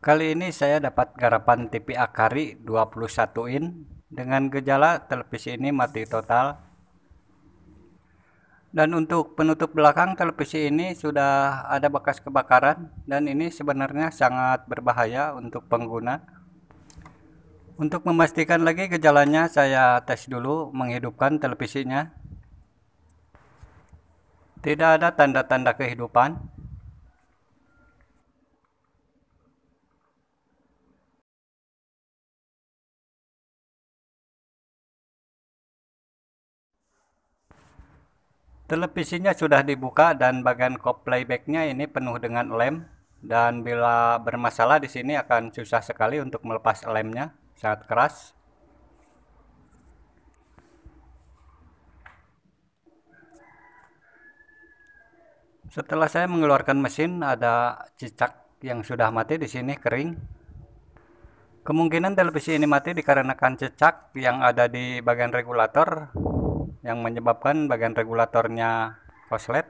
Kali ini saya dapat garapan TV Akari 21 in dengan gejala televisi ini mati total. Dan untuk penutup belakang televisi ini sudah ada bekas kebakaran dan ini sebenarnya sangat berbahaya untuk pengguna. Untuk memastikan lagi gejalanya saya tes dulu menghidupkan televisinya. Tidak ada tanda-tanda kehidupan. Televisinya sudah dibuka dan bagian kop playbacknya ini penuh dengan lem dan bila bermasalah di sini akan susah sekali untuk melepas lemnya sangat keras. Setelah saya mengeluarkan mesin ada cicak yang sudah mati di sini kering. Kemungkinan televisi ini mati dikarenakan cicak yang ada di bagian regulator yang menyebabkan bagian regulatornya koslet.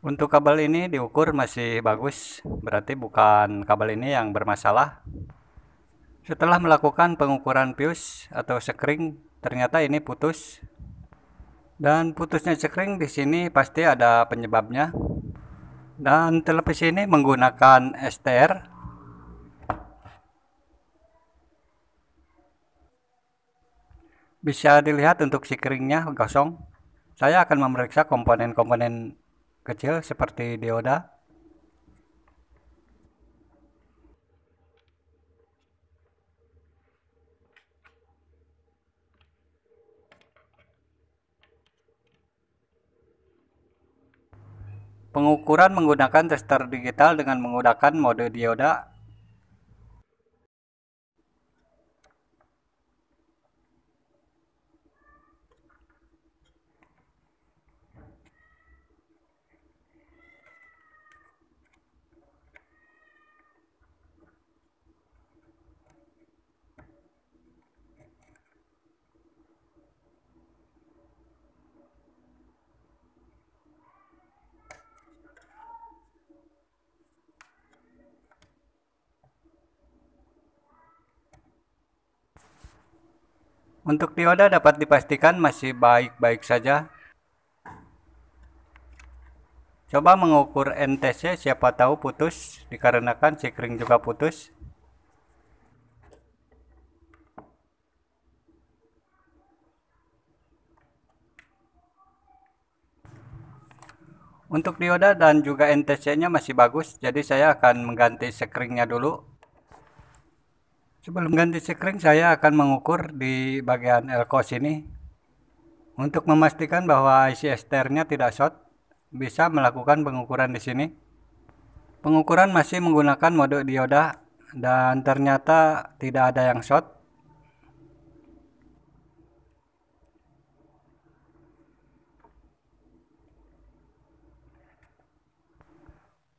Untuk kabel ini diukur masih bagus, berarti bukan kabel ini yang bermasalah. Setelah melakukan pengukuran fuse atau sekring, ternyata ini putus. Dan putusnya sekring di sini pasti ada penyebabnya. Dan televisi ini menggunakan STR bisa dilihat untuk si keringnya gosong. Saya akan memeriksa komponen-komponen kecil seperti dioda. Pengukuran menggunakan tester digital dengan menggunakan mode dioda Untuk dioda dapat dipastikan masih baik-baik saja. Coba mengukur NTC siapa tahu putus dikarenakan sekring juga putus. Untuk dioda dan juga NTC-nya masih bagus, jadi saya akan mengganti sekringnya dulu Sebelum ganti sekring, saya akan mengukur di bagian elkos ini. Untuk memastikan bahwa IC esternya tidak short, bisa melakukan pengukuran di sini. Pengukuran masih menggunakan mode dioda dan ternyata tidak ada yang short.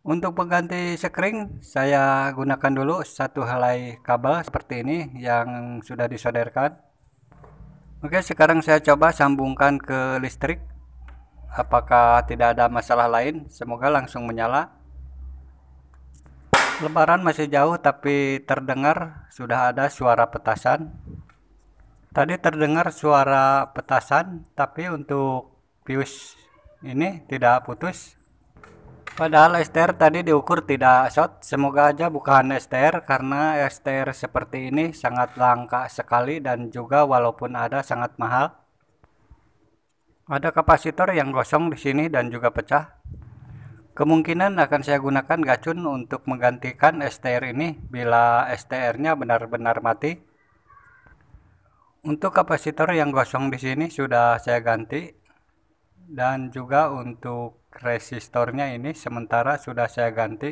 Untuk pengganti sekring, saya gunakan dulu satu helai kabel seperti ini yang sudah disolderkan. Oke, sekarang saya coba sambungkan ke listrik. Apakah tidak ada masalah lain? Semoga langsung menyala. Lebaran masih jauh tapi terdengar sudah ada suara petasan. Tadi terdengar suara petasan, tapi untuk fuse ini tidak putus Padahal STR tadi diukur tidak short. Semoga aja bukan STR karena STR seperti ini sangat langka sekali dan juga walaupun ada sangat mahal. Ada kapasitor yang gosong di sini dan juga pecah. Kemungkinan akan saya gunakan gacun untuk menggantikan STR ini bila STR-nya benar-benar mati. Untuk kapasitor yang gosong di sini sudah saya ganti dan juga untuk resistornya ini sementara sudah saya ganti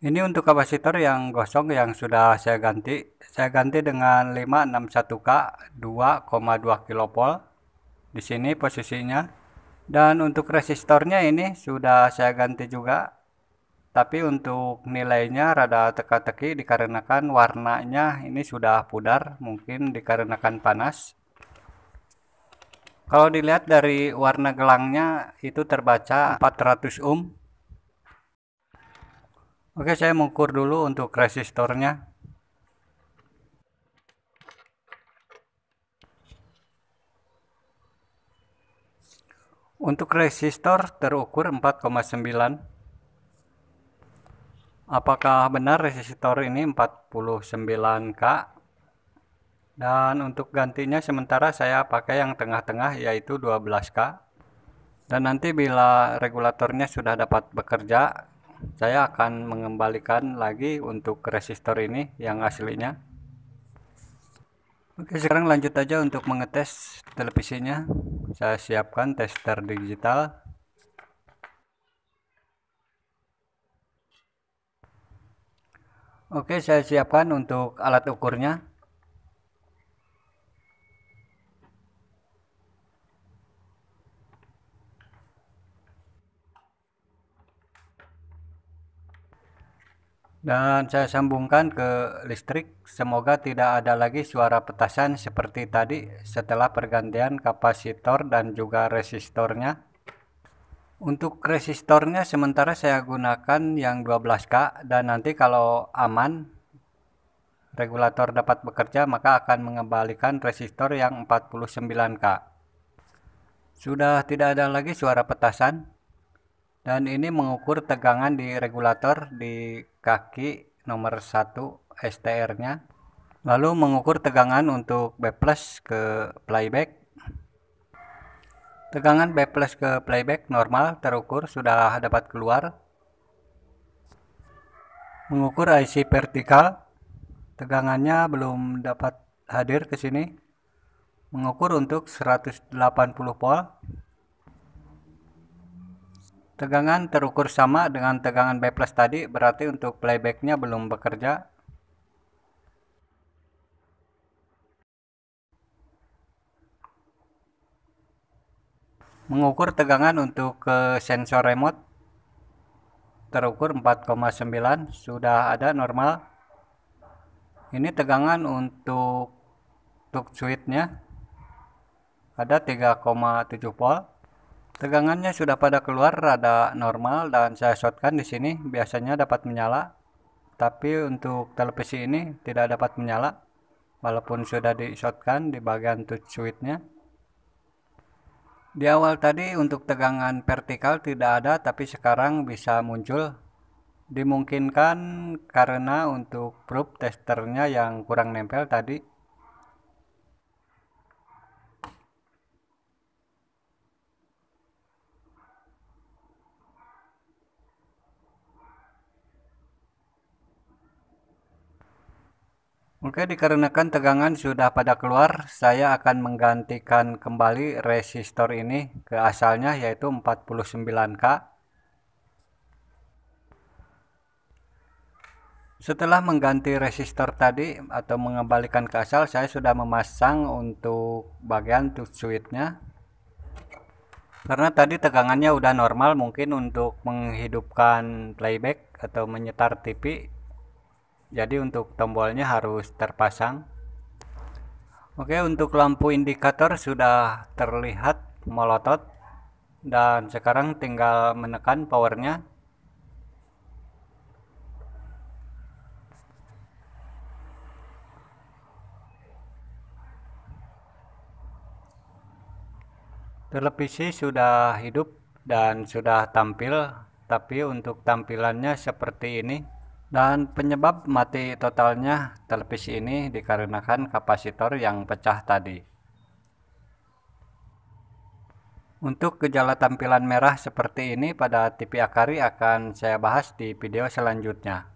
ini untuk kapasitor yang gosong yang sudah saya ganti saya ganti dengan 561K 2,2 kilovolt di sini posisinya dan untuk resistornya ini sudah saya ganti juga tapi untuk nilainya rada teka-teki dikarenakan warnanya ini sudah pudar mungkin dikarenakan panas kalau dilihat dari warna gelangnya itu terbaca 400 ohm. Oke, saya mengukur dulu untuk resistornya. Untuk resistor terukur 4,9. Apakah benar resistor ini 49K dan untuk gantinya sementara saya pakai yang tengah-tengah yaitu 12K. Dan nanti bila regulatornya sudah dapat bekerja, saya akan mengembalikan lagi untuk resistor ini yang aslinya. Oke, sekarang lanjut aja untuk mengetes televisinya. Saya siapkan tester digital. Oke, saya siapkan untuk alat ukurnya. Dan saya sambungkan ke listrik. Semoga tidak ada lagi suara petasan seperti tadi setelah pergantian kapasitor dan juga resistornya. Untuk resistornya sementara saya gunakan yang 12K dan nanti kalau aman regulator dapat bekerja maka akan mengembalikan resistor yang 49K. Sudah tidak ada lagi suara petasan. Dan ini mengukur tegangan di regulator di kaki nomor 1 STR-nya. Lalu mengukur tegangan untuk B+ ke playback. Tegangan B+ ke playback normal terukur sudah dapat keluar. Mengukur IC vertikal tegangannya belum dapat hadir ke sini. Mengukur untuk 180 volt tegangan terukur sama dengan tegangan B plus tadi berarti untuk playbacknya belum bekerja mengukur tegangan untuk ke sensor remote terukur 4,9 sudah ada normal ini tegangan untuk untuk switchnya ada 3,7 volt Tegangannya sudah pada keluar rada normal dan saya shotkan di sini biasanya dapat menyala. Tapi untuk televisi ini tidak dapat menyala walaupun sudah di shotkan di bagian touch switchnya. Di awal tadi untuk tegangan vertikal tidak ada tapi sekarang bisa muncul. Dimungkinkan karena untuk probe testernya yang kurang nempel tadi Oke, dikarenakan tegangan sudah pada keluar, saya akan menggantikan kembali resistor ini ke asalnya yaitu 49K. Setelah mengganti resistor tadi atau mengembalikan ke asal, saya sudah memasang untuk bagian switch-nya. Karena tadi tegangannya udah normal, mungkin untuk menghidupkan playback atau menyetar TV jadi untuk tombolnya harus terpasang oke untuk lampu indikator sudah terlihat melotot dan sekarang tinggal menekan powernya televisi sudah hidup dan sudah tampil tapi untuk tampilannya seperti ini dan penyebab mati totalnya televisi ini dikarenakan kapasitor yang pecah tadi. Untuk gejala tampilan merah seperti ini pada TV Akari akan saya bahas di video selanjutnya.